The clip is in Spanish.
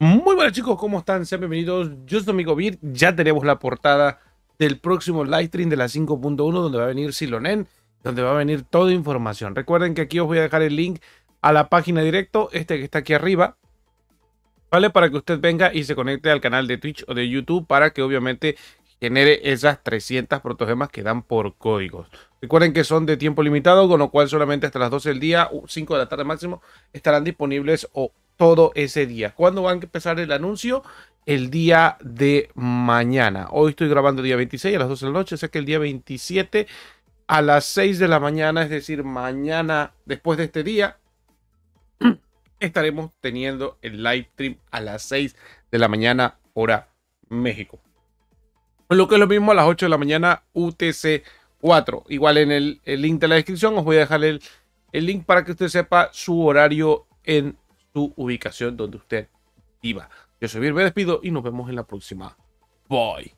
Muy buenas chicos, ¿cómo están? Sean bienvenidos. Yo soy Domingo Vir. Ya tenemos la portada del próximo live stream de la 5.1 donde va a venir Silonen, donde va a venir toda información. Recuerden que aquí os voy a dejar el link a la página directo, este que está aquí arriba. ¿Vale? Para que usted venga y se conecte al canal de Twitch o de YouTube para que obviamente genere esas 300 protogemas que dan por códigos. Recuerden que son de tiempo limitado, con lo cual solamente hasta las 12 del día, 5 de la tarde máximo, estarán disponibles o todo ese día. ¿Cuándo van a empezar el anuncio? El día de mañana. Hoy estoy grabando el día 26 a las 12 de la noche, o que el día 27 a las 6 de la mañana, es decir, mañana después de este día, estaremos teniendo el live stream a las 6 de la mañana, hora México. Lo que es lo mismo a las 8 de la mañana, UTC 4. Igual en el, link de la descripción os voy a dejar el, el link para que usted sepa su horario en ubicación donde usted iba. Yo soy Vir, me despido y nos vemos en la próxima. Bye.